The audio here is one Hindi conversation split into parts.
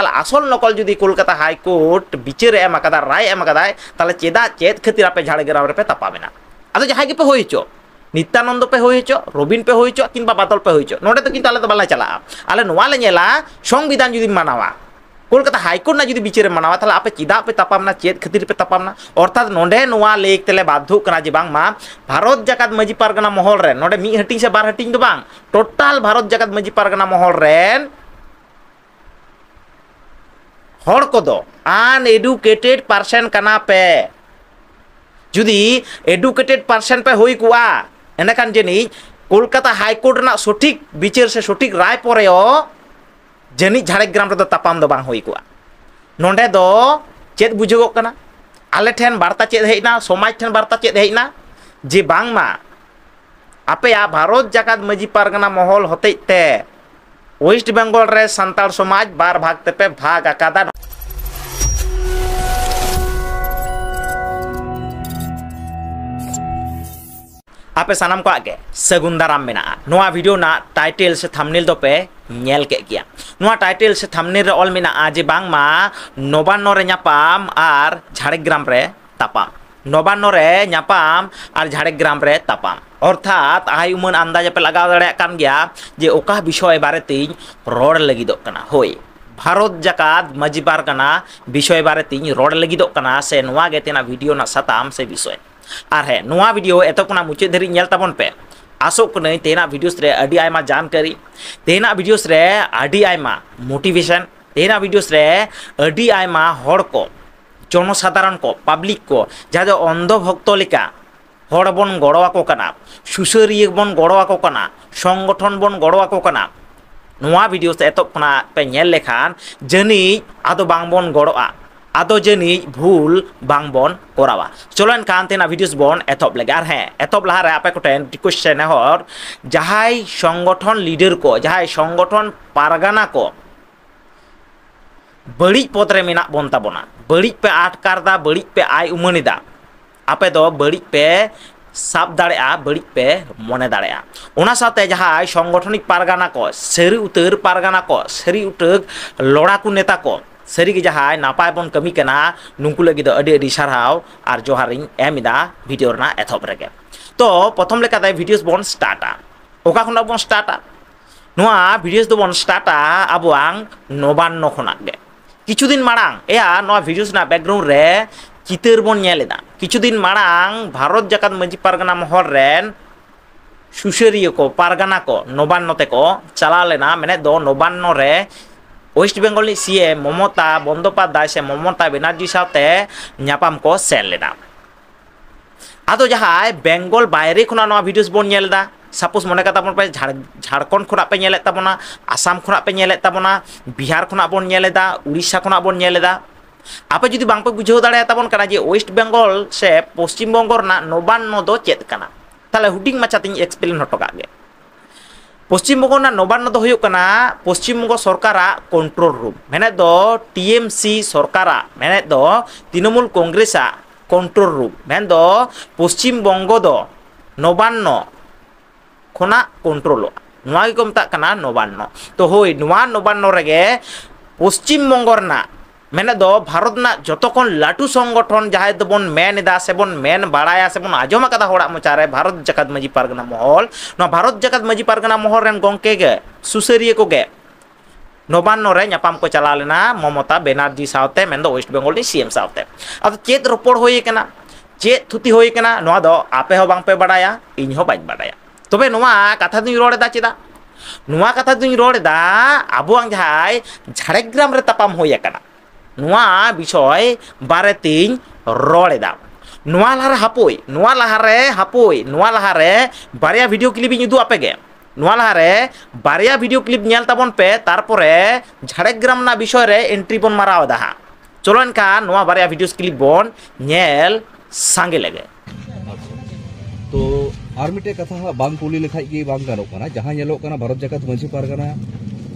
তাহলে ᱛᱟᱦᱞᱮ ᱟᱥᱚᱞ ᱱᱚᱠᱚᱞ ᱡᱩᱫᱤ ᱠᱳᱞᱠᱟᱛᱟ ᱦᱟᱭᱠᱳᱨᱴ ᱵᱤᱪᱟᱹᱨᱮ ᱮᱢ ᱟᱠᱟᱫᱟ ᱨᱟᱭ ᱮᱢ ᱟᱠᱟᱫᱟᱭ ᱛᱟᱦᱞᱮ ᱪᱮᱫᱟᱜ ᱪᱮᱫ ᱠᱷᱟᱹᱛᱤᱨ ᱟᱯᱮ ᱡᱷᱟᱲᱜᱨᱟᱢ ᱨᱮᱯᱮ ᱛᱟᱯᱟᱢᱮᱱᱟ ᱟᱫᱚ ᱡᱟᱦᱟᱸᱭ ᱜᱮᱯᱮ ᱦᱩᱭ হয়েছ নিত্যানন্দ পে হয়েছ হচ্ছ পে হয়েছ কিংবা বাতল পে হয়েছ নোটে তো কিন্তু আলাদা বালা চালা আলে নোয়ালে নেলা সংবিধান যদি মানাওয়া কলকাতা হাইকোর্ট না যদি বিচারে মানাওয়া তাহলে আপে চিদা পে না চেদ খাতির পে তাপাম না অর্থাৎ নোডে নোয়া লেক তেলে বাধ্য কানা যে বাংমা ভারত জাকাত মাঝি পারগানা মহল রেন নোডে মি হাটিং সে বার হাটিং তো বাং টোটাল ভারত জাকাত মাঝি পারগানা মহল রেন ᱦᱚᱲ ᱠᱚᱫᱚ ᱟᱱᱮᱰᱩᱠᱮᱴᱮᱰ ᱯᱟᱨᱥᱮᱱ ᱠᱟᱱᱟ ᱯᱮ ᱡᱩᱫᱤ ᱮᱰᱩᱠᱮᱴᱮᱰ ᱯᱟᱨᱥᱮᱱ ᱯᱮ ᱦᱩᱭ ᱠᱚᱜᱼᱟ ᱮᱸᱰᱮᱠᱷᱟᱱ ᱡᱟᱹᱱᱤᱡ ᱠᱳᱞᱠᱟᱛᱟ ᱦᱟᱭᱠᱳᱨᱴ ᱨᱮᱱᱟᱜ ᱥᱚᱴᱷᱤᱠ ᱵᱤᱪᱟᱹᱨ ᱥᱮ ᱥᱚᱴᱷᱤᱠ ᱨᱟᱭ ᱯᱚᱨᱮᱭᱚ ᱡᱟᱹᱱᱤᱡ ᱡᱷᱟᱲᱜᱨᱟᱢ ᱨᱮᱫᱚ ᱛᱟᱯᱟᱢ ᱫᱚ ᱵᱟᱝ ᱦᱩᱭ ᱠᱚᱜᱼᱟ ᱱᱚᱸᱰᱮ ᱫᱚ ᱪᱮᱫ ᱵᱩᱡᱷᱟᱹᱜᱚᱜ ᱠᱟᱱᱟ ᱟᱞᱮ ᱴᱷᱮᱱ ᱵᱟᱨᱛᱟ ᱪᱮᱫ ᱦᱮᱡ ᱮᱱᱟ ᱥᱚᱢᱟᱡᱽ ᱴᱷᱮᱱ ᱵᱟᱨᱛᱟ ᱪᱮᱫ ᱦᱮᱡ ᱮᱱᱟ ᱡᱮ ᱵᱟᱝᱢᱟ ᱟᱯᱮᱭᱟᱜ ᱵᱷᱟᱨᱚᱛ ᱡᱟᱠᱟᱛ ᱢᱟᱹᱡᱷᱤ ᱯᱟᱨᱜᱟᱱᱟ ᱢᱚᱦᱚᱞ ᱦᱚᱛᱮᱡ ᱛᱮ वेस्ट बेंगल रे संताल समाज बार भाग तेपे भाग आकादा आपे सनम को आगे सगुंदराम मेना नोआ वीडियो ना टाइटल से थंबनेल तो पे नेल के किया नोआ टाइटल से थंबनेल रे ऑल मेना आज बांग मा नोबानो रे न्यापाम आर झाड़ेग्राम रे तापाम नोबानो रे न्यापाम आर झाड़ेग्राम रे तापाम अर्थात आय उमन अंदाजा पे लगा दड़ा जे विषय बारे तीन रोड लगी कना भारत जकत मजबार कना विषय बारे तीन रोड से नवा गे तेना वीडियो से विषय और है ना भिडियो एतो कना धरी नेल पे आसोक नहीं तेना भिडियोस जानकारी तेना भिडियोस मोटीभेशन तेना भिडियोस को जनसाधारण को पब्लिक को जहाँ अंधभक्त लेका ᱦᱚᱲ ᱵᱚᱱ ᱜᱚᱲᱚ ᱟᱠᱚ ᱠᱟᱱᱟ ᱥᱩᱥᱟᱹᱨᱤᱭᱟᱹ ᱵᱚᱱ ᱜᱚᱲᱚ ᱟᱠᱚ ᱠᱟᱱᱟ ᱥᱚᱝᱜᱚᱴᱷᱚᱱ ᱵᱚᱱ ᱜᱚᱲᱚ ᱟᱠᱚ ᱠᱟᱱᱟ ᱱᱚᱣᱟ ᱵᱷᱤᱰᱤᱭᱳ ᱥᱮ ᱮᱛᱚᱦᱚᱵ ᱠᱷᱚᱱᱟᱜ ᱯᱮ ᱧᱮᱞ ᱞᱮᱠᱷᱟᱱ ᱡᱟᱹᱱᱤᱡ ᱟᱫᱚ ᱵᱟᱝᱵᱚᱱ ᱜᱚᱲᱚᱜᱼᱟ ᱟᱫᱚ ᱡᱟᱹᱱᱤᱡ ᱵᱷᱩᱞ ᱵᱟᱝᱵᱚᱱ ᱠᱚᱨᱟᱣᱟ ᱪᱚᱞᱚ ᱮᱱᱠᱷᱟᱱ ᱛᱮᱱᱟᱜ ᱵᱷᱤᱰᱤᱭᱳ ᱵᱚᱱ ᱮᱛᱚᱦᱚᱵ ᱞᱮᱜᱮ ᱟᱨ ᱦᱮᱸ ᱮᱛᱚᱦᱚᱵ ᱞᱟᱦᱟᱨᱮ ᱟᱯᱮ ᱠᱚᱴᱷᱮᱱ ᱨᱤᱠᱩᱭᱮᱥᱴ ᱱᱮᱦᱚᱨ ᱡᱟᱦᱟᱸᱭ ᱥᱚᱝᱜᱚᱴᱷᱚᱱ ᱞᱤᱰᱟᱨ ᱠᱚ ᱡᱟᱦᱟᱸᱭ ᱥᱚᱝᱜᱚᱴᱷᱚᱱ ᱯᱟᱨᱜᱟᱱᱟ ᱠᱚ ᱵᱟᱹᱲᱤᱡ ᱯᱚᱫ ᱨᱮ ᱢᱮᱱᱟᱜ ᱵᱚᱱ ᱛᱟᱵᱚᱱᱟ ᱵᱟᱹᱲᱤᱡ ᱯᱮ ᱟᱴᱠᱟᱨᱫᱟ ᱵᱟᱹᱲᱤᱡ ᱯᱮ ᱟᱭ ᱩᱢᱟᱹᱱᱮᱫᱟ ᱟᱯᱮ ᱫᱚ ᱵᱟᱹᱲᱤᱡ ᱯᱮ ᱥᱟᱵ ᱫᱟᱲᱮᱭᱟᱜᱼᱟ ᱵᱟᱹᱲᱤᱡ ᱯᱮ ᱢᱚᱱᱮ ᱫᱟᱲᱮᱭᱟᱜᱼᱟ ᱚᱱᱟ ᱥᱟᱶᱛᱮ ᱡᱟᱦᱟᱸᱭ ᱥᱚᱝᱜᱚᱴᱷᱚᱱᱤᱠ ᱯᱟᱨᱜᱟᱱᱟ ᱠᱚ ᱥᱟᱹᱨᱤ ᱩᱛᱟᱹᱨ ᱯᱟᱨᱜᱟᱱᱟ ᱠᱚ ᱥᱟᱹᱨᱤ ᱩᱴᱟᱹᱠ ᱞᱚᱲᱟ ᱠᱚ ᱱᱮᱛᱟ ᱠᱚ ᱥᱟᱹᱨᱤᱜᱮ ᱡᱟᱦᱟᱸᱭ ᱱᱟᱯᱟᱭ ᱵᱚᱱ ᱠᱟᱹᱢᱤ ᱠᱟᱱᱟ ᱱᱩᱠᱩ ᱞᱟᱹᱜᱤᱫ ᱫᱚ ᱟᱹᱰᱤ ᱟᱹᱰᱤ ᱥᱟᱨᱦᱟᱣ ᱟᱨ ᱡᱚᱦᱟᱨᱤᱧ ᱮᱢ ᱮᱫᱟ ᱵᱷᱤᱰᱤᱭᱳ ᱨᱮᱱᱟᱜ ᱮᱛᱚᱦᱚᱵ ᱨᱮᱜᱮ ᱛᱚ ᱯᱨᱚᱛᱷᱚᱢ ᱞᱮᱠᱟᱛᱮ ᱵᱷᱤᱰᱤᱭᱳ ᱵᱚᱱ ᱥᱴᱟᱨᱴᱟ ᱚᱠᱟ ᱠᱷᱚᱱᱟᱜ ᱵᱚᱱ ᱥᱴᱟᱨᱴᱟ ᱱᱚᱣᱟ ᱵᱷᱤᱰᱤᱭᱳ ᱫᱚᱵᱚᱱ ᱥᱴᱟᱨᱴᱟ ᱟᱵᱚᱣᱟᱝ ᱱᱚᱵᱟᱱᱱᱚ ᱠᱷᱚᱱᱟᱜ ᱜᱮ ᱠᱤᱪᱷᱩ ᱫᱤᱱ ᱢᱟᱲᱟᱝ ᱮᱭᱟ ᱱᱚᱣᱟ ᱵᱷᱤᱰᱤᱭᱳ ᱨᱮᱱᱟᱜ ᱵᱮᱠᱜᱨᱟᱣᱩᱱᱰ ᱨᱮ ᱪᱤᱛᱟᱹᱨ ᱵᱚᱱ ᱧᱮᱞ ᱮᱫᱟ ᱠᱤᱪᱷᱩᱫᱤᱱ ᱢᱟᱲᱟᱝ ᱵᱷᱟᱨᱚᱛ ᱡᱟᱠᱟᱛ ᱢᱟᱺᱡᱷᱤ ᱯᱟᱨᱜᱟᱱᱟ ᱢᱚᱦᱚᱞ ᱨᱮᱱ ᱥᱩᱥᱟᱹᱨᱤᱭᱟᱹ ᱠᱚ ᱯᱟᱨᱜᱟᱱᱟ ᱠᱚ ᱱᱚᱵᱟᱱᱱᱚ ᱛᱮᱠᱚ ᱪᱟᱞᱟᱣ ᱞᱮᱱᱟ ᱢᱮᱱᱮᱫ ᱫᱚ ᱱᱚᱵᱟᱱᱱᱚ ᱨᱮ ᱳᱭᱮᱥᱴ ᱵᱮᱝᱜᱚᱞ ᱨᱤᱱᱤᱡ ᱥᱤᱮᱢ ᱢᱚᱢᱚᱛᱟ ᱵᱚᱱᱫᱳᱯᱟᱫᱽᱫᱟᱭ ᱥᱮ ᱢᱚᱢᱚᱛᱟ ᱵᱮᱱᱟᱨᱡᱤ ᱥᱟᱶᱛᱮ ᱧᱟᱯᱟᱢ ᱠᱚ ᱥᱮᱱ ᱞᱮᱱᱟ ᱟᱫᱚ ᱡᱟᱦᱟᱸᱭ ᱵᱮᱝᱜᱚᱞ ᱵᱟᱭᱨᱮ ᱠᱷᱚᱱᱟᱜ ᱱᱚᱣᱟ ᱵᱷᱤᱰᱤᱭᱳᱥ ᱵᱚᱱ ᱧᱮᱞ ᱮᱫᱟ ᱥᱟᱯᱳᱡ ᱢᱚᱱᱮ ᱠᱟᱛᱟ ᱵᱚᱱ ᱯᱮ ᱡᱷᱟᱲᱠᱷᱚᱸᱰ ᱠᱷᱚᱱᱟᱜ ᱯᱮ ᱧᱮᱞᱮᱫ ᱛᱟᱵᱚᱱᱟ ᱟᱥᱟᱢ ᱠᱷᱚᱱᱟᱜ ᱯᱮ ᱧᱮᱞᱮᱫ ᱛᱟᱵᱚᱱᱟ ᱵᱤᱦᱟᱨ ᱠᱷᱚᱱᱟᱜ ᱵᱚᱱ ᱧᱮᱞ ᱮᱫᱟ ᱩᱲᱤᱥᱥᱟ ᱠᱷᱚᱱᱟᱜ ᱵᱚᱱ ᱧᱮᱞ ᱮᱫᱟ ᱟᱯᱮ ᱡᱩᱫᱤ ᱵᱟᱝᱯᱮ ᱵᱩᱡᱷᱟᱹᱣ ᱫᱟᱲᱮᱭᱟᱛᱟᱵᱚᱱ ᱠᱟᱱᱟ ᱡᱮ ᱳᱭᱮᱥᱴ ᱵᱮᱝᱜᱚᱞ ᱥᱮ ᱯᱚᱥᱪᱤᱢ ᱵᱚᱝᱜᱚ ᱨᱮᱱᱟᱜ ᱱᱚᱵᱟᱱᱱᱚ ᱫᱚ ᱪᱮᱫ ᱠᱟᱱᱟ ᱛᱟᱦᱞᱮ ᱦᱩᱰᱤᱧ ᱢᱟᱪᱷᱟᱛᱮᱧ ᱮᱠᱥᱯᱞᱮᱱ ᱦᱚᱴᱚ ᱠᱟᱜ ᱜᱮ ᱯᱚᱥᱪᱤᱢ ᱵᱚᱝᱜᱚ ᱨᱮᱱᱟᱜ ᱱᱚᱵᱟᱱᱱᱚ ᱫᱚ ᱦᱩᱭᱩᱜ ᱠᱟᱱᱟ ᱯᱚᱥᱪᱤᱢ ᱵᱚᱝᱜᱚ ᱥᱚᱨᱠᱟᱨᱟᱜ ᱠᱚᱱᱴᱨᱳᱞ ᱨᱩᱢ ᱢᱮᱱᱮᱫ ᱫᱚ ᱴᱤএᱢᱥᱤ ᱥᱚᱨᱠᱟᱨᱟᱜ ᱢᱮᱱᱮᱫ ᱫᱚ ᱛᱨᱤᱱᱢᱩᱞ ᱠᱚᱝᱜᱨᱮᱥᱟᱜ ᱠᱚᱱᱴᱨᱳᱞ ᱨᱩᱢ ᱢᱮᱱᱫᱚ ᱯᱚᱥᱪᱤᱢ ᱵᱚᱝᱜᱚ ᱫᱚ ᱱᱚᱵᱟᱱᱱᱚ ᱠᱷᱚᱱᱟᱜ ᱠᱚᱱᱴᱨᱳᱞᱚᱜᱼᱟ ᱱᱚᱣᱟ ᱜᱮᱠᱚ ᱢᱮᱛᱟᱜ ᱠᱟᱱᱟ ᱱᱚᱵᱟᱱᱱᱚ ᱛᱚ ᱦᱳᱭ ᱱᱚᱣᱟ ᱱᱚᱵᱟᱱᱱᱚ ᱨᱮᱜᱮ ᱯᱚᱥᱪᱤᱢ ᱵᱚᱝᱜᱚ ᱨᱮᱱᱟᱜ मैंने दो भारत ना जत लाटू संगठन जहाँ दो मेन से बन बड़ा बाड़ा से बन आजम मचारे भारत जकत माजी पारगना महल ना भारत जकत माजी पारगना महल गंके गे सुसरिया को गे नवान्नपाम को चलाना ममता बनार्जी सावते मेन वेस्ट बेंगल सीएम सावते अब चेत रोपड़ना चेत थुति होना आपे बांपे बाड़ा इन बड़ा कथा दूँ रड़ा चेदा नवा कथा दूँ रड़ा अब जहाँ झाड़ग्राम ᱱᱚᱣᱟ ᱵᱤᱥᱚᱭ ᱵᱟᱨᱮᱛᱤᱧ ᱨᱚᱲ ᱮᱫᱟ ᱱᱚᱣᱟ ᱞᱟᱦᱟᱨᱮ ᱦᱟᱯᱳᱭ ᱱᱚᱣᱟ ᱞᱟᱦᱟᱨᱮ ᱦᱟᱯᱳᱭ ᱱᱚᱣᱟ ᱞᱟᱦᱟᱨᱮ ᱵᱟᱨᱭᱟ ᱵᱷᱤᱰᱤᱭᱳ ᱠᱞᱤᱯ ᱤᱧ ᱩᱫᱩᱜ ᱟᱯᱮᱜᱮ ᱱᱚᱣᱟ ᱞᱟᱦᱟᱨᱮ ᱵᱟᱨᱭᱟ ᱵᱷᱤᱰᱤᱭᱳ ᱠᱞᱤᱯ ᱧᱮᱞ ᱛᱟᱵᱚᱱ ᱯᱮ ᱛᱟᱨᱯᱚᱨᱮ ᱡᱷᱟᱲᱜᱨᱟᱢ ᱨᱮᱱᱟᱜ ᱵᱤᱥᱚᱭ ᱨᱮ ᱮᱱᱴᱨᱤ ᱵᱚᱱ ᱢᱟᱨᱟᱣ ᱮᱫᱟ ᱦᱟᱸᱜ ᱪᱚᱞᱚ ᱮᱱᱠᱷᱟᱱ ᱱᱚᱣᱟ ᱵᱟᱨᱭᱟ ᱵᱷᱤᱰᱤᱭᱳ ᱠᱞᱤᱯ ᱵᱚᱱ ᱧᱮᱞ ᱥᱟᱸᱜᱮ ᱞᱮᱜᱮ ᱛᱚ ᱟᱨ ᱢᱤᱫᱴᱮᱡ ᱠᱟᱛᱷᱟ ᱵᱟᱝ ᱠᱩᱞᱤ ᱞᱮᱠᱷᱟᱡ ᱜᱮ ᱵᱟᱝ ᱜᱟᱱᱚᱜ ᱠᱟᱱᱟ ᱡᱟᱦᱟᱸ ᱧᱮᱞᱚᱜ ᱠᱟᱱᱟ ᱵᱷᱟᱨᱚᱛ ᱡᱟᱠᱟᱛ ᱢᱟᱺᱡᱷᱤ ᱯᱟᱨᱜᱟᱱᱟ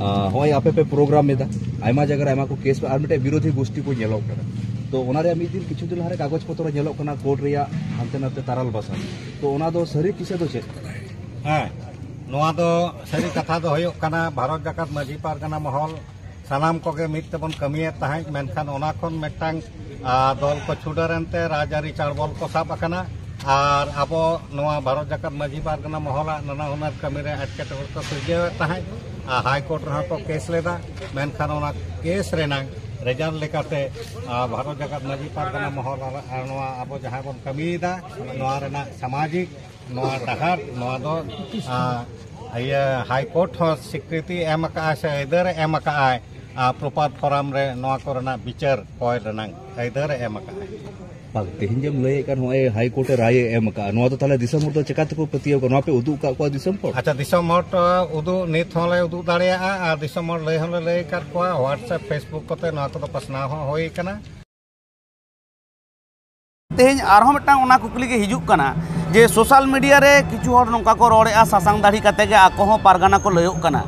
हाई आपे प्रोग्राम मेंमा जगह अमा को केस विरोधी गोष्ठी को तो मिद दिन किचुद कागज पत्र कोर्ट हाते नाते ताराल बसा तो सारी किसा तो, तो चेक सारी हाँ, तो कथा तो भारत जकत माजी पारगाना महल सामान को मिदतेबन कमिया मेटा दल को छुटारे राजी चाड़बल को सब आना और अब भारत जकत माजी पारगाना महल नाना हुनर कमी एटके सूझे ᱦᱟᱭᱠᱳᱨᱴ ᱨᱮᱦᱚᱸ ᱠᱚ ᱠᱮᱥ ᱞᱮᱫᱟ ᱢᱮᱱᱠᱷᱟᱱ ᱚᱱᱟ ᱠᱮᱥ ᱨᱮᱱᱟᱝ ᱨᱮᱡᱟᱞᱴ ᱞᱮᱠᱟᱛᱮ ᱵᱷᱟᱨᱚᱛ ᱡᱟᱠᱟᱛ ᱢᱟᱹᱡᱷᱤ ᱯᱟᱨᱜᱟᱱᱟ ᱢᱚᱦᱚᱞ ᱟᱨ ᱱᱚᱣᱟ ᱟᱵᱚ ᱡᱟᱦᱟᱸ ᱵᱚᱱ ᱠᱟᱹᱢᱤᱭᱮᱫᱟ ᱱᱚᱣᱟ ᱨᱮᱱᱟᱜ ᱥᱟᱢᱟᱡᱤᱠ ᱱᱚᱣᱟ ᱰᱟᱦᱟᱨ ᱱᱚᱣᱟ ᱫᱚ ᱤᱭᱟᱹ ᱦᱟᱭᱠᱳᱨᱴ ᱦᱚᱸ ᱥᱤᱠᱨᱤᱛᱤ ᱮᱢ ᱟᱠᱟᱜᱼᱟᱭ ᱥᱮ ᱟᱹᱭᱫᱟᱹᱨᱮ ᱮᱢ ᱟᱠᱟᱜᱼᱟᱭ ᱯᱨᱚᱯᱟᱨ ᱯᱷᱚᱨᱟᱢ ᱨᱮ ᱱᱚᱣᱟ ᱠᱚᱨᱮᱱᱟᱜ ᱵᱤᱪᱟᱹᱨ ᱠᱚᱭ ᱨᱮᱱᱟᱝ ᱟᱹᱭᱫᱟᱹᱨᱮ ᱮᱢ ᱟᱠᱟᱜᱼᱟᱭ ᱵᱟᱝ ᱛᱮᱦᱮᱧ ᱡᱮᱢ ᱞᱟᱹᱭᱮᱫ ᱠᱟᱱ ᱱᱚᱜᱼᱚᱭ ᱦᱟᱭ ᱠᱳᱨᱴ ᱨᱮ ᱨᱟᱭᱮ ᱮᱢ ᱟᱠᱟᱫᱼᱟ ᱱᱚᱣᱟ ᱫᱚ ᱛᱟᱦᱞᱮ ᱫᱤᱥᱚᱢ ᱦᱚᱲ ᱫᱚ ᱪᱮᱠᱟ ᱛᱮᱠᱚ ᱯᱟᱹᱛᱭᱟᱹᱣ ᱠᱚ ᱱᱚᱣᱟ ᱯᱮ ᱩᱫᱩᱜ ᱟᱠᱟᱫ ᱠᱚᱣᱟ ᱫᱤᱥᱚᱢ ᱦᱚᱲ ᱟᱪᱪᱷᱟ ᱫᱤᱥᱚᱢ ᱦᱚᱲ ᱩᱫᱩᱜ ᱱᱤᱛ ᱦᱚᱸᱞᱮ ᱩᱫᱩᱜ ᱫᱟᱲᱮᱭᱟᱜᱼᱟ ᱟᱨ ᱫᱤᱥᱚᱢ ᱦᱚᱲ ᱞᱟᱹᱭ ᱦᱚᱸᱞᱮ ᱞᱟᱹᱭ ᱟᱠᱟᱫ ᱠᱚᱣᱟ ᱦᱳᱣᱟᱴᱥᱮᱯ ᱯᱷᱮᱥᱵᱩᱠ ᱠᱚᱛᱮ ᱱᱚᱣᱟ ᱠᱚᱫᱚ ᱯᱟᱥᱱᱟᱣ ᱦᱚᱸ ᱦᱩᱭ ᱟᱠᱟᱱᱟ ᱛᱮᱦᱮᱧ ᱟᱨᱦᱚᱸ ᱢᱤᱫᱴᱟᱝ ᱚᱱᱟ ᱠᱩᱠᱞᱤ ᱜᱮ ᱦᱤᱡᱩᱜ ᱠᱟᱱᱟ ᱡᱮ ᱥᱳᱥᱟᱞ ᱢᱤᱰᱤᱭᱟ ᱨᱮ ᱠᱤᱪᱷᱩ ᱦᱚᱲ ᱱᱚᱝᱠᱟ ᱠᱚ ᱨᱚᱲᱮᱜᱼᱟ ᱥᱟᱥᱟᱝ ᱫᱟᱲᱦᱤ ᱠᱟᱛᱮ ᱜᱮ ᱟᱠᱚ ᱦᱚᱸ ᱯᱟᱨᱜᱟᱱᱟ ᱠᱚ ᱞᱟᱹᱭᱚᱜ ᱠᱟᱱᱟ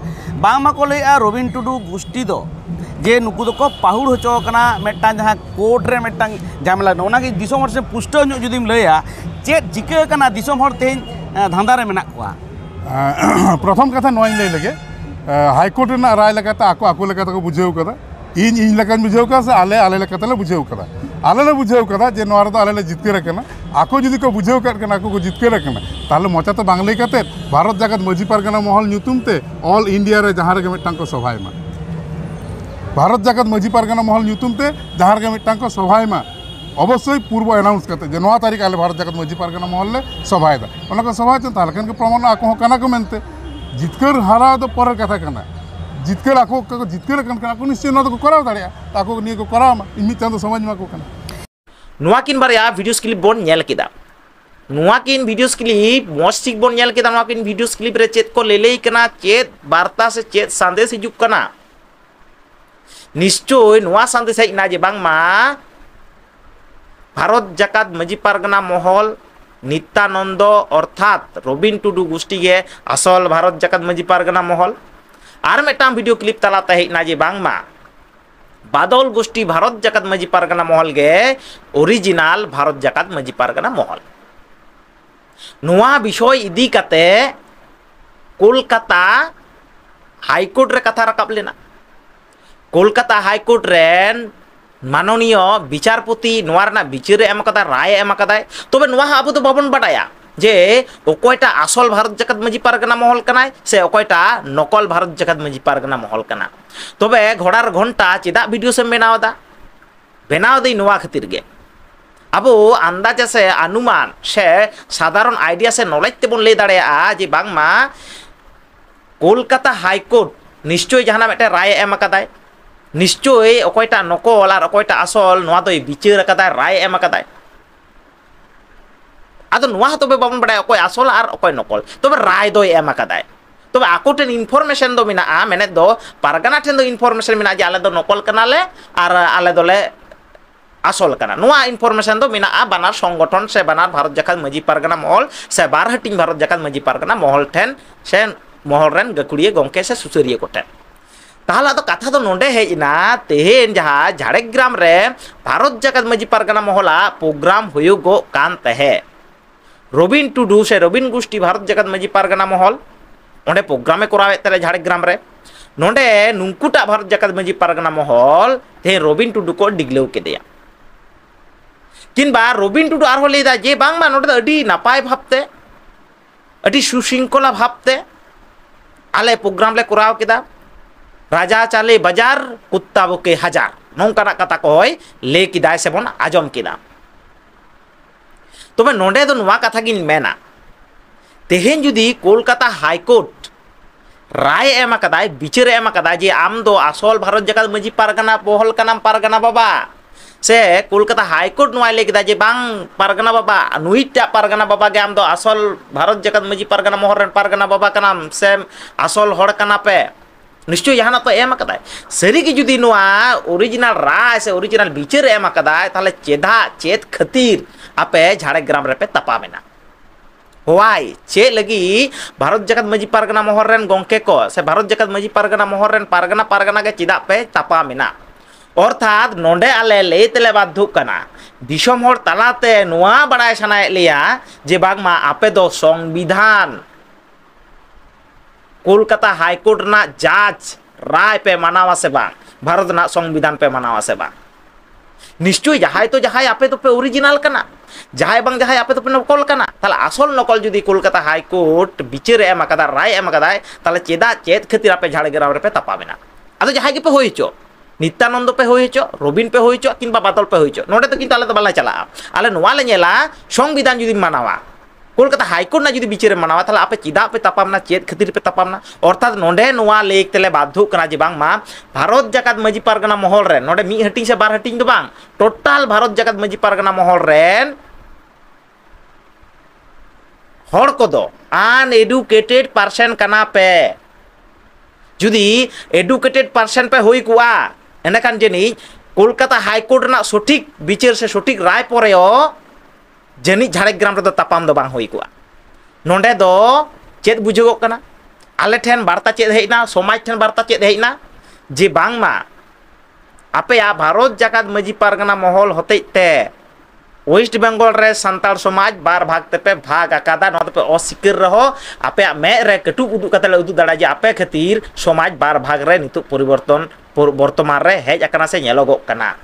ᱵᱟᱝᱢᱟ ᱠᱚ ᱞᱟᱹᱭᱮᱜᱼᱟ ᱨᱚᱵᱤᱱ ᱴᱩᱰᱩ ᱜᱩᱥᱴᱤ ᱫᱚ जे नुकुदना तो मेटा जहाँ कोर्टे मेटा झमेला से पुष्ट जुदीम लैया चे चिका तेज धंदा मे प्रथम कथा ना लै लगे हाईकोर्ट राय लगाते बुझे इन इनका बुझे से आले आले बुझे आले बुझे जे तो आले जितकर आको जुदी को बुझे को जितकर मचा तो बांग भारत जगत माजी पारगना महल ऑल इंडिया रे जहाँ मिट्टा को सभा में भारत जाकत मजी पारगाना महल नितुमते जहां के मिटांग को सभाय में अवश्य पूर्व अनाउंस करते जे नवा तारीख आले भारत जगत मजी पारगाना महल ले सभाय दा उनका सभाय चन ताल कन के प्रमाण आको कना को मेंते जितकर हारा तो पर कथा कना जितकर आको को जितकर कन कना को निश्चय न तो कराव दाया ताको नि को करा इमि चंद समझ में को कना नवा किन बार या वीडियोस क्लिप बोन नेल किदा नवा किन वीडियोस क्लिप मोस्ट सिक बोन नेल किदा नवा किन वीडियोस क्लिप रे चेत को ले लेई कना चेत वार्ता से चेत संदेश हिजुक कना निश्चय ᱱᱚᱣᱟ ᱥᱟᱸᱫᱮᱥ ᱦᱮᱡ ᱮᱱᱟ ᱡᱮ ᱵᱟᱝᱢᱟ ᱵᱷᱟᱨᱚᱛ ᱡᱟᱠᱟᱛ ᱢᱟᱹᱡᱷᱤ ᱯᱟᱨᱜᱟᱱᱟ ᱢᱚᱦᱚᱞ अर्थात रबिन टुडू गोष्ठी गे असल भारत जकत मजी पारगना महल और मिट्टा भिडियो क्लिप तलाते हेना जे बा बादल गोष्ठी भारत जकत मजी पारगना महल गे ओरिजिनल भारत जकत मजी पारगना महल नवा विषय इदी कते कोलकाता हाईकोर्ट रे कथा रकाब लेना कोलकाता हाईकोर्ट रेन माननीय विचारपति नवा विचार एम राय एम तब नवा अब बाबन बड़ा जे अकयटा आसल भारत जगत मजी पारगना महल कनाय से अकयटा नकल भारत जगत माजी पारगना महल कना तब घोड़ार घंटा चेदा वीडियो से बनावदा बनाव नवा खातिर अब अंदाजा से अनुमान से साधारण आइडिया से नॉलेज तेबन लई दाड़ेया जे बांगमा कोलकाता हाईकोर्ट निश्चय जहां मिट्टे राय एम ᱱᱤᱥᱪᱚᱭ ᱚᱠᱚᱭᱴᱟᱜ ᱱᱚᱠᱚᱞ ᱟᱨ ᱚᱠᱚᱭᱴᱟᱜ ᱟᱥᱚᱞ ᱱᱚᱣᱟ ᱫᱚᱭ ᱵᱤᱪᱟᱹᱨ ᱟᱠᱟᱫᱟᱭ ᱨᱟᱭ ᱮᱢ ᱟᱠᱟᱫᱟᱭ ᱟᱫᱚ ᱱᱚᱣᱟ ᱦᱚᱸ ᱛᱚᱵᱮ ᱵᱟᱵᱚᱱ ᱵᱟᱰᱟᱭᱟ ᱚᱠᱚᱭ ᱟᱥᱚᱞ ᱟᱨ ᱚᱠᱚᱭ ᱱᱚᱠᱚᱞ ᱛᱚᱵᱮ ᱨᱟᱭ ᱫᱚᱭ ᱮᱢ ᱟᱠᱟᱫᱟᱭ ᱛᱚᱵᱮ ᱟᱠᱚ ᱴᱷᱮᱱ ᱤᱱᱯᱷᱚᱨᱢᱮᱥᱚᱱ ᱫᱚ ᱢᱮᱱᱟᱜᱼᱟ ᱢᱮᱱᱮᱫ ᱫᱚ ᱯᱟᱨᱜᱟᱱᱟ ᱴᱷᱮᱱ ᱫᱚ ᱤᱱᱯᱷᱚᱨᱢᱮᱥᱚᱱ ᱢᱮᱱᱟᱜᱼᱟ ᱡᱮ ᱟᱞᱮ ᱫᱚ ᱱᱚᱠᱚᱞ ᱠᱟᱱᱟᱞᱮ ᱟᱨ ᱟᱞᱮ ᱫᱚᱞᱮ আসল কানা নোয়া ইনফরমেশন তো মিনা বানার সংগঠন সে বানার ভারত জাকাত মাঝি পারগানা মহল সে বারহাটিং ভারত জাকাত মাঝি পারগানা মহল ঠেন সে মহল রেন গাকুড়িয়ে গমকে সে সুসরিয়ে কোটেন তাহলা তো কথা তো নন্ডে হে না তেহেন যাহা ঝাড়েগ্রাম রে ভারত জগতমজি পারগনা মহলা প্রোগ্রাম হিয়োগো কান তেহে রবিন টুডু সে রবিন কুস্তি ভারত জগতমজি পারগনা মহল নন্ডে প্রোগ্রামে করাতেলে ঝাড়েগ্রাম রে নন্ডে নুঙ্কুটা ভারত জগতমজি পারগনা মহল তে রবিন টুডু কো ডিগলেউকে দিয়া কিনবা রবিন টুডু আর হলিদা জে বাংমা নটে আডি না পায় ভাবতে আডি সুশিংকোলা ভাবতে আলে প্রোগ্রামলে করাওকে দা রাজা চালে বাজার কুত্তা বুকে হাজার ᱱᱚᱝᱠᱟᱱᱟᱜ ᱠᱟᱛᱷᱟ ᱠᱚᱭ ᱞᱟᱹᱭ ᱠᱮᱫᱟᱭ ᱥᱮᱵᱚᱱ ᱟᱸᱡᱚᱢ ᱠᱮᱫᱟ ᱛᱚᱵᱮ ᱱᱚᱰᱮ ᱫᱚ ᱱᱚᱣᱟ ᱠᱟᱛᱷᱟ ᱜᱤᱧ ᱢᱮᱱᱟ ᱛᱮᱦᱮᱧ ᱡᱩᱫᱤ ᱠᱳᱞᱠᱟᱛᱟ ᱦᱟᱭᱠᱳᱨᱴ ᱨᱟᱭ ᱮᱢ ᱟᱠᱟᱫᱟᱭ ᱵᱤᱪᱟᱹᱨᱮ ᱮᱢ ᱟᱠᱟᱫᱟᱭ ᱡᱮ ᱟᱢ ᱫᱚ ᱟᱥᱚᱞ ᱵᱷᱟᱨᱚᱛ ᱡᱟᱠᱟᱛ ᱢᱟᱺᱡᱷᱤ ᱯᱟᱨᱜᱟᱱᱟ ᱵᱚᱦᱚᱞ ᱠᱟᱱᱟᱢ ᱯᱟᱨᱜᱟᱱᱟ ᱵᱟᱵᱟ ᱥᱮ ᱠᱳᱞᱠᱟᱛᱟ ᱦᱟᱭᱠᱳᱨᱴ ᱱᱚᱣᱟᱭ ᱞᱟᱹᱭ ᱠᱮᱫᱟ ᱡᱮ ᱵᱟᱝ ᱯᱟᱨᱜᱟᱱᱟ ᱵᱟᱵᱟ ᱱᱩᱭᱴᱟᱜ ᱯᱟᱨᱜᱟᱱᱟ ᱵᱟᱵᱟ ᱜᱮ ᱟᱢ ᱫᱚ ᱟᱥᱚᱞ ᱵᱷᱟᱨᱚᱛ ᱡᱟᱠᱟᱛ ᱢᱟᱺᱡᱷᱤ ᱯᱟᱨᱜᱟᱱᱟ ᱢᱚᱦᱚᱞ ᱨᱮᱱ ᱯᱟᱨᱜᱟᱱᱟ ᱵᱟᱵᱟ ᱠᱟᱱᱟᱢ ᱥᱮ ᱟᱥᱚᱞ ᱦᱚᱲ ᱠᱟᱱᱟ ᱯᱮ ᱱᱤᱥᱪᱚᱭ ᱡᱟᱦᱟᱱᱟᱜ ᱠᱚ ᱮᱢ ᱟᱠᱟᱫᱟᱭ ᱥᱟᱹᱨᱤᱜᱮ ᱡᱩᱫᱤ ᱱᱚᱣᱟ ᱚᱨᱤᱡᱤᱱᱟᱞ ᱨᱟᱭ ᱥᱮ ᱚᱨᱤᱡᱤᱱᱟᱞ ᱵᱤᱪᱟᱹᱨ ᱮᱢ ᱟᱠᱟᱫᱟᱭ ᱛᱟᱦᱞᱮ ᱪᱮᱫᱟᱜ ᱪᱮᱫ ᱠᱷᱟᱹᱛᱤᱨ ᱟᱯᱮ ᱡᱷᱟᱲᱜᱨᱟᱢ ᱨᱮᱯᱮ ᱛᱟᱯᱟᱢᱮᱱᱟ ᱦᱳᱣᱟᱭ ᱪᱮᱫ ᱞᱟᱹᱜᱤᱫ ᱵᱷᱟᱨᱚᱛ ᱡᱟᱠᱟᱛ ᱢᱟᱹᱡᱷᱤ ᱯᱟᱨᱜᱟᱱᱟ ᱢᱚᱦᱚᱞ ᱨᱮᱱ ᱜᱚᱝᱠᱮ ᱠᱚ ᱥᱮ ᱵᱷᱟᱨᱚᱛ ᱡᱟᱠᱟᱛ ᱢᱟᱹᱡᱷᱤ ᱯᱟᱨᱜᱟᱱᱟ ᱢᱚᱦᱚᱞ ᱨᱮᱱ ᱯᱟᱨᱜᱟᱱᱟ ᱯᱟᱨᱜᱟᱱᱟ ᱜᱮ ᱪᱮᱫᱟᱜ ᱯᱮ ᱛᱟᱯᱟᱢᱮᱱᱟ ᱚᱨᱛᱷᱟᱛ ᱱᱚᱰᱮ ᱟᱞᱮ ᱞᱟᱹᱭ ᱛᱮᱞᱮ ᱵᱟᱫᱽᱫᱷᱚᱜ ᱠᱟᱱᱟ ᱫᱤᱥᱚᱢ ᱦᱚᱲ ᱛᱟᱞᱟᱛᱮ ᱱᱚᱣᱟ ᱵᱟᱲᱟᱭ ᱥᱟᱱᱟᱭᱮᱫ ᱞᱮᱭᱟ ᱡᱮ ᱵᱟᱝᱢᱟ ᱟᱯᱮ ᱫᱚ ᱥᱚᱝᱵᱤᱫᱷᱟᱱ কলকাতা হাইকোর্ট না জাজ রায় পে মানাও আছে বা ভারত না সংবিধান পে মানাও আছে বা নিশ্চয়ই যাহাই তো যাহাই আপে তো পে অরিজিনাল কানা যাহাই বাং যাহাই আপে তো পে নকল কানা তাহলে আসল নকল যদি কলকাতা হাইকোর্ট বিচারে এম আকাদা রায় এম আকাদায় তাহলে চেদা চেদ খাতির আপে ঝাড়গ্রাম রে পে তাপাবে না আদো আচ্ছা যাহাই কি পে হইছো নিত্যানন্দ পে হয়েছ রবীন্দ্র পে হয়েছ কিংবা বাদল পে হয়েছ নোটে তো কিন্তু আলাদা বালা চালা আলে নোয়ালে নেলা সংবিধান যদি মানাওয়া ᱠᱳᱞᱠᱟᱛᱟ ᱦᱟᱭᱠᱳᱨᱴ ᱨᱮᱱᱟᱜ ᱡᱩᱫᱤ ᱵᱤᱪᱟᱹᱨ ᱮᱢ ᱢᱟᱱᱟᱣᱟ ᱛᱟᱦᱞᱮ ᱟᱯᱮ ᱪᱮᱫᱟᱜ ᱯᱮ ᱛᱟᱯᱟᱢᱱᱟ ᱪᱮᱫ ᱠᱷᱟᱹᱛᱤᱨ ᱯᱮ ᱛᱟᱯᱟᱢᱱᱟ ᱚᱨᱛᱷᱟᱛ ᱱᱚᱰᱮ ᱱᱚᱣᱟ ᱞᱟᱹᱭ ᱛᱮᱞᱮ ᱵᱟᱫᱽᱫᱷᱚᱜ ᱠᱟᱱᱟ ᱡᱮ ᱵᱟᱝᱢᱟ ᱵᱷᱟᱨᱚᱛ ᱡᱟᱠᱟᱛ ᱢᱟᱹᱡᱷᱤ ᱯᱟᱨᱜᱟᱱᱟ ᱢᱚᱦᱚᱞ ᱨᱮ ᱱᱚᱰᱮ ᱢᱤᱫ ᱦᱟᱹᱴᱤᱧ ᱥᱮ ᱵᱟᱨ ᱦᱟᱹᱴᱤᱧ ᱫᱚ ᱵᱟᱝ ᱴᱳᱴᱟᱞ ᱵᱷᱟᱨᱚᱛ ᱡᱟᱠᱟᱛ ᱢᱟᱹᱡᱷᱤ ᱯᱟᱨᱜᱟᱱᱟ ᱢᱚᱦᱚᱞ ᱨᱮᱱ हर को अनएडुकेटेड पार्सन कना पे जुदी एडुकेटेड पार्सन पे हुई कुआ एनकान जनी कोलकाता हाईकोर्ट सठीक विचार से सठीक राय पर ᱡᱟᱹᱱᱤᱡ ᱡᱷᱟᱲᱜᱨᱟᱢ ᱨᱮᱫᱚ ᱛᱟᱯᱟᱢ ᱫᱚ ᱵᱟᱝ ᱦᱩᱭ ᱠᱚᱜᱼᱟ ᱱᱚᱰᱮ ᱫᱚ ᱪᱮᱫ ᱵᱩᱡᱷᱟᱹᱜᱚᱜ ᱠᱟᱱᱟ ᱟᱞᱮ ᱴᱷᱮᱱ ᱵᱟᱨᱛᱟ ᱪᱮᱫ ᱦᱮᱡ ᱮᱱᱟ ᱥᱚᱢᱟᱡᱽ ᱴᱷᱮᱱ ᱵᱟᱨᱛᱟ ᱪᱮᱫ ᱦᱮᱡ ᱮᱱᱟ ᱡᱮ ᱵᱟᱝᱢᱟ ᱟᱯᱮᱭᱟᱜ ᱵᱷᱟᱨᱚᱛ ᱡᱟᱠᱟᱛ ᱢᱟᱹᱡᱷᱤ ᱯᱟᱨᱜᱟᱱᱟ ᱢᱚᱦᱚᱞ ᱦᱚᱛᱮᱡ ᱛᱮ ᱳᱭᱮᱥᱴ ᱵᱮᱝᱜᱚᱞ ᱨᱮ ᱥᱟᱱᱛᱟᱲ ᱥᱚᱢᱟᱡᱽ ᱵᱟᱨ ᱵᱷᱟᱜᱽ ᱛᱮᱯᱮ ᱵᱷᱟᱜᱽ ᱟᱠᱟᱫᱟ ᱱᱚᱣᱟ ᱫᱚᱯᱮ ᱚᱥᱤᱠᱟᱹᱨ ᱨᱮᱦᱚᱸ ᱟᱯᱮᱭᱟᱜ ᱢᱮᱫ ᱨᱮ ᱠᱟᱹᱴᱩᱵ ᱩᱫᱩᱜ ᱠᱟᱛᱮ ᱞᱮ ᱩᱫᱩᱜ ᱫᱟᱲᱮᱭᱟᱜᱼᱟ ᱡᱮ ᱟᱯᱮ ᱠᱷᱟᱹᱛᱤᱨ ᱥᱚᱢᱟᱡᱽ ᱵᱟᱨ ᱵᱷᱟᱜᱽ ᱨᱮ ᱱᱤᱛᱚᱜ ᱯᱚᱨᱤᱵᱚᱨᱛᱚᱱ ᱵᱚᱨᱛᱚᱢᱟᱱ ᱨᱮ ᱦᱮᱡ ᱟᱠᱟᱱᱟ ᱥᱮ ᱧᱮᱞᱚᱜᱚᱜ ᱠᱟᱱᱟ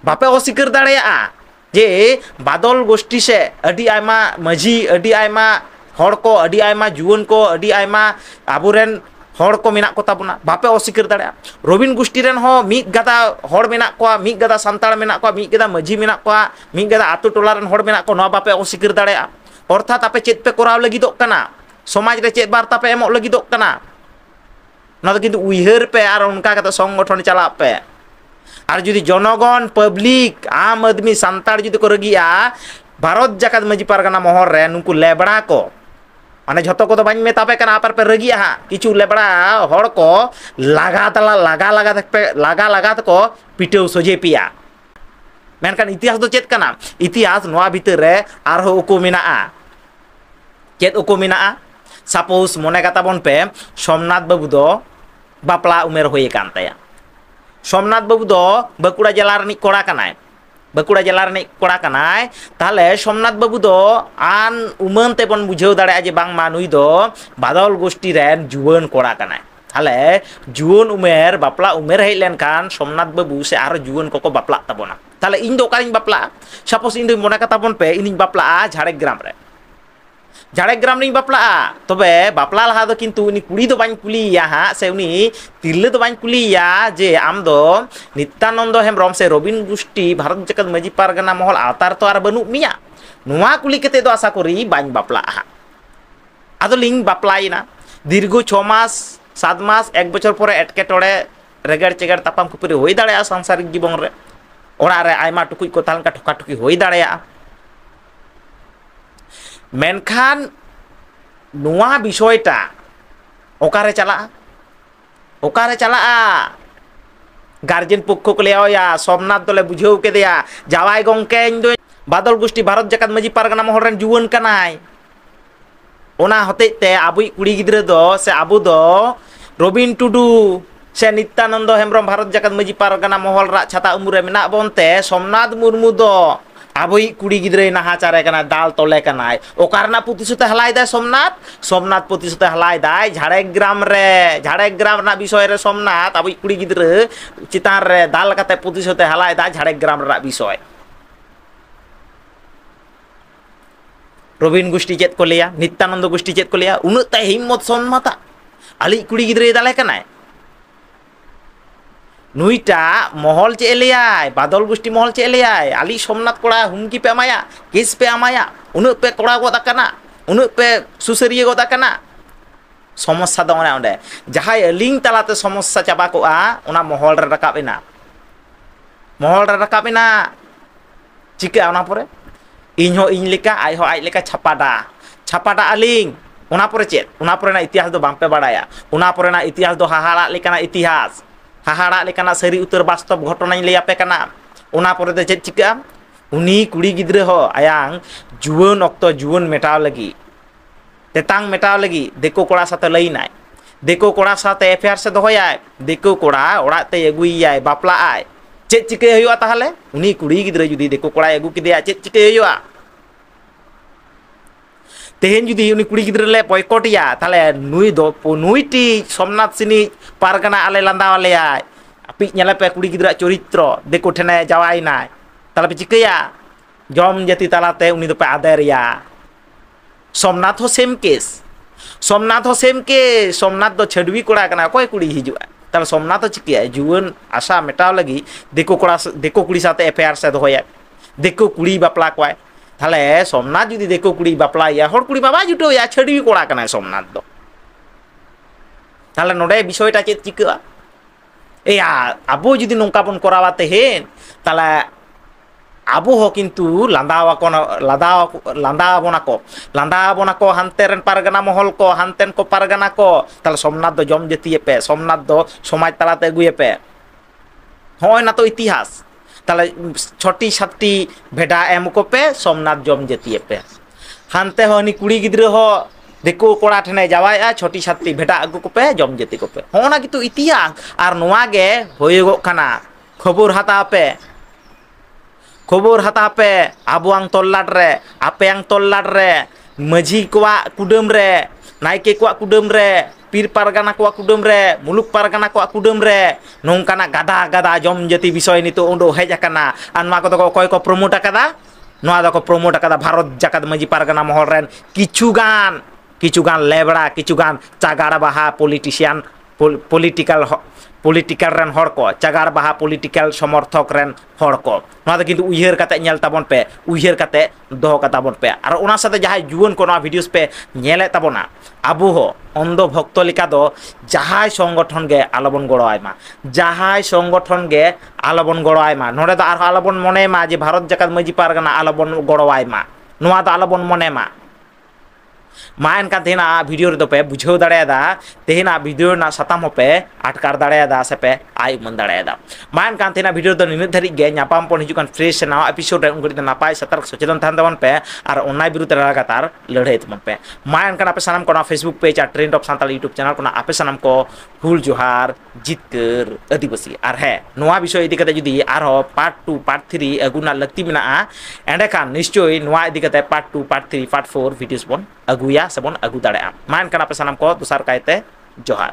ᱵᱟᱯᱮ ᱚᱥᱤᱠᱟᱹᱨ ᱫᱟᱲᱮᱭᱟᱜᱼᱟ ᱡᱮ ᱵᱟᱫᱚᱞ ᱜᱳᱥᱴᱤ ᱥᱮ ᱟᱹᱰᱤ ᱟᱭᱢᱟ ᱢᱟᱹᱡᱷᱤ ᱟᱹᱰᱤ ᱟᱭᱢᱟ ᱦᱚᱲ ᱠᱚ ᱟᱹᱰᱤ ᱟᱭᱢᱟ ᱡᱩᱣᱟᱹᱱ ᱠᱚ ᱟᱹᱰᱤ ᱟᱭᱢᱟ ᱟᱵᱚᱨᱮᱱ ᱦᱚᱲ ᱠᱚ ᱢᱮᱱᱟᱜ ᱠᱚ ᱛᱟᱵᱚᱱᱟ ᱵᱟᱯᱮ ᱚᱥᱤᱠᱟᱹᱨ ᱫᱟᱲᱮᱭᱟᱜᱼᱟ ᱨᱚᱵᱤᱱ ᱜᱩᱥᱴᱤ ᱨᱮᱱ ᱦᱚᱸ ᱢᱤᱫ ᱜᱟᱫᱟ ᱦᱚᱲ ᱢᱮᱱᱟᱜ ᱠᱚᱣᱟ ᱢᱤᱫ ᱜᱟᱫᱟ ᱥᱟᱱᱛᱟᱲ ᱢᱮᱱᱟᱜ ᱠᱚᱣᱟ ᱢᱤᱫ ᱜᱟᱫᱟ ᱢᱟᱹᱡᱷᱤ ᱢᱮᱱᱟᱜ ᱠᱚᱣᱟ ᱢᱤᱫ ᱜᱟᱫᱟ ᱟᱛᱳ ᱴᱚᱞᱟ ᱨᱮᱱ ᱦᱚᱲ ᱢᱮᱱᱟᱜ ᱠᱚᱣᱟ ᱱᱚᱣᱟ ᱵᱟᱯᱮ ᱚᱥᱤᱠᱟᱹᱨ ᱫᱟᱲᱮᱭᱟᱜᱼᱟ ᱚᱨᱛᱷᱟᱛ ᱟᱯᱮ ᱪᱮᱫ ᱯᱮ ᱠᱚᱨᱟᱣ ᱞᱟᱹᱜᱤᱫᱚᱜ ᱠᱟᱱᱟ ᱥᱚᱢᱟᱡᱽ ᱨᱮ ᱪᱮᱫ ᱵᱟᱨᱛᱟ ᱯᱮ ᱮᱢᱚᱜ ᱞᱟᱹᱜᱤᱫᱚᱜ ᱠᱟᱱᱟ ᱱᱚᱣᱟ ᱫᱚ ᱠᱤᱱᱛᱩ ᱩᱭᱦᱟᱹᱨ ᱯᱮ ᱟᱨ ᱚᱱᱠᱟ ᱠᱟᱛᱮ ᱥᱚᱝᱜᱚᱴᱷᱚᱱ ᱪᱟᱞᱟᱜ ᱯᱮ আর যদি জনগণ পাবলিক আম আদমি সান্তাড় যদি করে গিয়া ভারত জাকাত মাঝি পারগানা মহর রে নুকু লেবড়া কো মানে যত কো তো বাñ মেতাপে কানা আপার পে রগিয়া হা কিছু লেবড়া হড় কো লাগা তালা লাগা লাগা পে লাগা লাগা কো পিটেও সোজে পিয়া মেনকান ইতিহাস তো চেত কানা ইতিহাস নোয়া ভিতর রে আর হো উকু মিনাআ চেত উকু মিনাআ সাপোজ মনে কাতাবন পে সোমনাথ বাবু দো বাপলা উমের হয়ে কান তায়া ᱥᱚᱢᱱᱟᱛᱷ ᱵᱟᱹᱵᱩ ᱫᱚ ᱵᱟᱸᱠᱩᱲᱟ ᱡᱮᱞᱟ ᱨᱤᱱᱤᱡ ᱠᱚᱲᱟ ᱠᱟᱱᱟᱭ ᱵᱟᱸᱠᱩᱲᱟ ᱡᱮᱞᱟ ᱨᱤᱱᱤᱡ ᱠᱚᱲᱟ ᱠᱟᱱᱟᱭ ᱛᱟᱦᱞᱮ ᱥᱚᱢᱱᱟᱛᱷ ᱵᱟᱹᱵᱩ ᱫᱚ ᱟᱱ ᱩᱢᱟᱹᱱ ᱛᱮᱵᱚᱱ ᱵᱩᱡᱷᱟᱹᱣ ᱫᱟᱲᱮᱭᱟᱜᱼᱟ ᱡᱮ ᱵᱟᱝᱢᱟ ᱱᱩᱭ ᱫᱚ ᱵᱟᱫᱚᱞ ᱜᱳᱥᱴᱤ ᱨᱮᱱ ᱡᱩᱣᱟᱹᱱ ᱠᱚᱲᱟ ᱠᱟᱱᱟᱭ ᱛᱟᱦᱞᱮ ᱡᱩᱣᱟᱹᱱ ᱩᱢᱮᱨ ᱵᱟᱯᱞᱟ ᱩᱢᱮᱨ ᱦᱮᱡ ᱞᱮᱱᱠᱷᱟᱱ ᱥᱚᱢᱱᱟᱛᱷ ᱵᱟᱹᱵᱩ ᱥᱮ ᱟᱨᱚ ᱡᱩᱣᱟᱹᱱ ᱠᱚᱠᱚ ᱵᱟᱯᱞᱟᱜ ᱛᱟᱵᱚᱱᱟ ᱛᱟᱦᱞᱮ ᱤᱧ ᱫᱚ ᱚᱠᱟᱨᱤᱧ ᱵᱟᱯᱞᱟᱜᱼᱟ ᱥᱟᱯᱳᱡ ᱤᱧ ᱫᱚ ᱢᱚᱱᱮ ᱠᱟᱛᱟ ᱵᱚᱱ ᱯᱮ ᱤᱧᱤᱧ ᱵᱟᱯᱞᱟᱜᱼᱟ ᱡᱷᱟᱲᱜᱨᱟᱢ ᱨᱮ ঝাড়গ্রাম নিয়ে বাপলা তবে বাপলা লাহা দো কিন্তু উনি কুড়ি দো বাই কুলিয়া হ্যাঁ সে উনি তিরলে দো বাই কুলিয়া যে আমদো নিত্যানন্দ হেমব্রম সে রবীন গোষ্ঠী ভারত জাকাত মাঝি পারগানা মহল আওতার তো আর বানুক মিয়া নোয়া কুলি কেতে দো আশা করি বাই বাপলা হ্যাঁ আদলিং বাপলাইনা দীর্ঘ ছ মাস সাত মাস এক বছর পরে এটকেটড়ে রেগেড় চেগেড় তাপাম কুপুরি হয়ে দাঁড়ায় সাংসারিক জীবন রে ওড়া রে আয়মা টুকুই কোথালকা ঠোকাঠুকি হয়ে দাঁড়ায় মেনখান নোয়া বিষয়টা ওকারে চালা ওকারে চালা গার্জেন পক্ষকে লেওয়া সোমনাথ দলে বুঝেও কেদেয়া জাওয়াই গমকে বাদল গোষ্ঠী ভারত জাকাত মাঝি পারগানা রেন জুয়ান কানাই ওনা হতেতে আবুই কুড়ি গিদ্রে দো সে আবু দো রবিন টুডু সে নিত্যানন্দ হেমব্রম ভারত জাকাত মাঝি পারগানা মহল রা ছাতা উমুরে মেনা বনতে সোমনাথ মুরমু দো আবই কুড়ি গিদ্রে নাহা চার একানা দাল তলে কানায় ও কারণা প্রতিশ্রুতি হেলাই দেয় সোমনাথ সোমনাথ প্রতিশ্রুতি হেলাই দেয় গ্রাম রে গ্রাম না বিষয় রে সোমনাথ আবই কুড়ি গিদ্রে চিতার রে দাল কাতে প্রতিশ্রুতি হেলাই দেয় গ্রাম রা বিষয় রবীন গোষ্ঠী চেত কলিয়া নিত্যানন্দ গোষ্ঠী চেত কলিয়া লেয়া তাই হিম্মত সম্মাতা আলি কুড়ি গিদ্রে দালে কেনায় নুইটা মহল চে এলেয়ায় বাদল গোষ্ঠী মহল চে এলেয়ায় আলি সোমনাথ কড়া হুমকি পে আমায়া কেস পে আমায়া উনুক পে কড়া গদ আকানা উনুক পে সুসারিয়ে গদ আকানা সমস্যা দো ওনে যাহাই আলিং তালাতে সমস্যা চাবা কোয়া ওনা মহল রে রাকাব না মহল রে রাকাব না চিকা ওনা পরে ইন হো ইন লেকা আই হো আই লেকা ছাপাডা ছাপাডা আলিং ওনা পরে চেত ওনা পরে না ইতিহাস দো বাম্পে বাড়ায়া ওনা পরে না ইতিহাস দো হাহাড়া লেকা না ইতিহাস ᱦᱟᱦᱟᱲᱟᱜ ᱞᱮᱠᱟᱱᱟᱜ ᱥᱟᱹᱨᱤ ᱩᱛᱟᱹᱨ ᱵᱟᱥᱛᱚᱵ ᱜᱷᱚᱴᱚᱱᱟᱧ ᱞᱟᱹᱭ ᱟᱯᱮ ᱠᱟᱱᱟ ᱚᱱᱟ ᱯᱚᱨᱮ ᱫᱚ ᱪᱮᱫ ᱪᱤᱠᱟᱹᱜᱼᱟ ᱩᱱᱤ ᱠᱩᱲᱤ ᱜᱤᱫᱽᱨᱟᱹ ᱦᱚᱸ ᱟᱭᱟᱝ ᱡᱩᱣᱟᱹᱱ ᱚᱠᱛᱚ ᱡᱩᱣᱟᱹᱱ ᱢᱮᱴᱟᱣ ᱞᱟᱹᱜᱤᱫ ᱛᱮᱛᱟᱝ ᱢᱮᱴᱟᱣ ᱞᱟᱹᱜᱤᱫ ᱫᱮᱠᱳ ᱠᱚᱲᱟ ᱥᱟᱛᱮ ᱞᱟᱹᱭᱱᱟᱭ ᱫᱮᱠᱳ ᱠᱚᱲᱟ ᱥᱟᱛᱮ ᱮᱯᱷᱮᱭᱟᱨ ᱥᱮ ᱫᱚᱦᱚᱭᱟᱭ ᱫᱮᱠᱳ ᱠᱚᱲᱟ ᱚᱲᱟᱜ ᱛᱮᱭ ᱟᱹᱜᱩᱭᱮᱭᱟᱭ ᱵᱟᱯᱞᱟᱜ ᱟᱭ ᱪᱮᱫ ᱪᱤᱠᱟᱹᱭ ᱦᱩᱭᱩᱜᱼᱟ ᱛᱟᱦᱚᱞᱮ ᱩᱱᱤ ᱠᱩᱲᱤ ᱜᱤᱫᱽᱨᱟᱹ ᱡᱩᱫᱤ ᱫᱮᱠᱳ ᱠᱚᱲᱟᱭ ᱟᱹᱜᱩ ᱠᱮᱫᱮᱭᱟ ᱪᱮᱫ ᱪᱤᱠᱟᱹᱭ ᱦᱩᱭᱩᱜᱼᱟ तेहन जुदी उनी कुड़ी गिद्र ले बॉयकॉटिया ताले नुई दो नुईटी सोमनाथ सिनी पारगना आले लंदा वाले कुड़ी गिद्र चरित्र देखो ठेने जावाई नाय ताले पे चिकया जम जाति तालाते उनी आदेरिया सोमनाथ हो सेम केस सोमनाथ हो सेम के सोमनाथ दो छडवी कोड़ा कना कुड़ी हिजुआ ताले सोमनाथ चिकया जुवन आशा मेटाव लगी देखो कोड़ा देखो कुड़ी साथे एफआईआर से दोया देखो कुड़ी बापला कोय ᱛᱟᱦᱞᱮ ᱥᱚᱢᱱᱟᱛᱷ ᱡᱩᱫᱤ ᱫᱮᱠᱳ ᱠᱩᱲᱤ ᱵᱟᱯᱞᱟᱭᱮᱭᱟ ᱦᱚᱲ ᱠᱩᱲᱤ ᱵᱟᱵᱟᱭ ᱡᱩᱴᱟᱹᱣᱮᱭᱟ ᱪᱷᱟᱹᱰᱣᱤ ᱠᱚᱲᱟ ᱠᱟᱱᱟᱭ ᱥᱚᱢᱱᱟᱛᱷ ᱫᱚ ᱛᱟᱦᱞᱮ ᱱᱚᱰᱮ ᱵᱤᱥᱚᱭᱴᱟ ᱪᱮᱫ ᱪᱤᱠᱟᱹᱜᱼᱟ ᱮᱭᱟ ᱟᱵᱚ ᱡᱩᱫᱤ ᱱᱚᱝᱠᱟ ᱵᱚᱱ ᱠᱚᱨᱟᱣᱟ ᱛᱮᱦᱮᱧ ᱛᱟᱦᱞᱮ ᱟᱵᱚ ᱦᱚᱸ ᱠᱤᱱᱛᱩ ᱞᱟᱸᱫᱟᱣᱟᱠᱚ ᱞᱟᱸᱫᱟ ᱞᱟᱸᱫᱟᱣᱟᱵᱚᱱᱟ ᱠᱚ ᱞᱟᱸᱫᱟᱣᱟᱵᱚᱱᱟ ᱠᱚ ᱦᱟᱱᱛᱮ ᱨᱮᱱ ᱯᱟᱨᱜᱟᱱᱟ ᱢᱚᱦᱚᱞ ᱠᱚ ᱦᱟᱱᱛᱮᱱ ᱠᱚ ᱯᱟᱨᱜᱟᱱᱟ ᱠᱚ ᱛᱟᱦᱞᱮ ᱥᱚᱢᱱᱟᱛᱷ ᱫᱚ ᱡᱚᱢ ᱡᱟᱹᱛᱤᱭᱮᱯᱮ ᱥᱚᱢᱱᱟᱛᱷ ᱫᱚ ᱥᱚᱢᱟᱡᱽ ᱛᱟᱞᱟᱛᱮ ᱟᱹᱜᱩᱭᱮᱯᱮ ᱦᱚᱸᱜᱼᱚᱭ ᱱᱟ ᱛᱚ ᱤᱛᱤᱦᱟᱥ তাহলে ছটি সাতটি ভেডা এম কোপে সোমনাথ জম জেতিয়ে পে হানতে হনি কুড়ি গিদ্রে হ ᱫᱤᱠᱩ ᱠᱚᱲᱟ ᱴᱷᱮᱱᱮ ᱡᱟᱣᱟᱭᱟ ᱪᱷᱚᱴᱤ ᱥᱟᱛᱴᱤ ᱵᱷᱮᱰᱟ ᱟᱹᱜᱩ ᱠᱚᱯᱮ ᱡᱚᱢ ᱡᱮᱛᱤ ᱠᱚᱯᱮ ᱦᱚᱸᱜᱼᱚᱱᱟ ᱜᱮᱛᱚ ᱤᱛᱤᱦᱟᱥ ᱟᱨ ᱱᱚᱣᱟ ᱜᱮ ᱦᱩᱭᱩᱜᱚᱜ ᱠᱟᱱᱟ ᱠᱷᱚᱵᱚᱨ ᱦᱟᱛᱟᱣ ᱯᱮ ᱠᱷᱚᱵᱚᱨ ᱦᱟᱛᱟᱣ ᱯᱮ ᱟᱵᱚᱣᱟᱝ ᱛᱚᱞᱞᱟᱴ ᱨᱮ ᱟᱯᱮᱭᱟᱝ ᱛᱚᱞᱞᱟᱴ ᱨᱮ ᱢᱟᱹᱡᱷᱤ ᱠᱚᱣᱟᱜ ᱠᱩᱰᱟᱹᱢ ᱨᱮ ᱱᱟᱭᱠᱮ ᱠᱚᱣᱟᱜ ᱠᱩᱰᱟᱹᱢ ᱨᱮ pir pargan aku aku domre, muluk pargan aku aku domre, nong kana gada gada jom jati bisoy ini tuh undo heja kana, an ma aku toko koi ko promota kada, no ada ko promota kada barot jakad maji pargan amo horren, kicu gan, kicu gan lebra, kicu gan cagara baha politician, pol, political political ᱨᱮᱱ ᱦᱚᱲ ᱠᱚ ᱪᱟᱜᱟᱲ ᱵᱟᱦᱟ ᱯᱚᱞᱤᱴᱤᱠᱟᱞ ᱥᱚᱢᱚᱨᱛᱷᱚᱠ ᱨᱮᱱ ᱦᱚᱲ ᱠᱚ ᱱᱚᱣᱟ ᱫᱚ ᱠᱤᱱᱛᱩ ᱩᱭᱦᱟᱹᱨ ᱠᱟᱛᱮ ᱧᱮᱞ ᱛᱟᱵᱚᱱ ᱯᱮ ᱩᱭᱦᱟᱹᱨ ᱠᱟᱛᱮ ᱫᱚᱦᱚ ᱠᱟᱛᱟ ᱵᱚᱱ ᱯᱮ ᱟᱨ ᱚᱱᱟ ᱥᱟথে ᱡᱟᱦᱟᱸᱭ ᱡᱩᱣᱟᱹᱱ ᱠᱚ ᱱᱚᱣᱟ ᱵᱷᱤᱰᱤᱭᱳᱥ ᱯᱮ ᱧᱮᱞᱮᱫ ᱛᱟᱵᱚᱱᱟ ᱟᱵᱚ ᱦᱚᱸ ᱚᱱᱫᱚ ᱵᱷᱚᱠᱛᱚ ᱞᱮᱠᱟ ᱫᱚ ᱡᱟᱦᱟᱸᱭ ᱥᱚᱝᱜᱚᱴᱷᱚᱱ ᱜᱮ ᱟᱞᱚᱵᱚᱱ ᱜᱚᱲᱚ ᱟᱭᱢᱟ ᱡᱟᱦᱟᱸᱭ ᱥᱚᱝᱜᱚᱴᱷᱚᱱ ᱜᱮ ᱟᱞᱚᱵᱚᱱ ᱜᱚᱲᱚ ᱟᱭᱢᱟ ᱱᱚᱰᱮ ᱫᱚ ᱟᱨᱦᱚᱸ ᱟᱞᱚᱵᱚᱱ ᱢᱚᱱᱮᱭ ᱢᱟ ᱡᱮ ᱵᱷᱟᱨᱚᱛ ᱡᱟᱠᱟᱛ ᱢᱟᱺᱡᱷᱤ ᱯᱟᱨᱜᱟᱱᱟ ᱟᱞᱚᱵᱚᱱ ᱜᱚᱲᱚ ᱟᱭᱢᱟ ᱱᱚᱣᱟ ᱫᱚ ᱟᱞᱚᱵᱚᱱ ᱢᱚᱱᱮ ᱢᱟ मैं तेहन भिडियो पे बुझे दादा तेहन भिडियो सतम हे अटकार दादा से पे आय उमन दादा मैं तेहन भिडियो तो नीन धारिगे नापाम हजन फ्रेस नवा एपिसोड नपाय सतर सचेतन तहन पे और बिुदे लगातार लड़े तमन पे मैं आप सामान को फेसबुक पेज और ट्रेंड अफ सानी यूट्यूब चैनल को आप सामान को हूल जोहार जितकर आदिवासी और हाँ ना विषय इदी जुदी और पार्ट टू पार्ट थ्री अगुना लाती मे एंडेखान निश्चय ना इदी part two part three part four videos बन ᱟᱹᱜᱩᱭᱟ ᱥᱮᱵᱚᱱ ᱟᱹᱜᱩ ᱫᱟᱲᱮᱭᱟᱜᱼᱟ ᱢᱟ ᱮᱱᱠᱷᱟᱱ ᱟᱯᱮ ᱥᱟᱱᱟᱢ ᱠᱚ ᱫᱚᱥᱟᱨ ᱠᱟᱭᱛᱮ ᱡᱚᱦᱟᱨ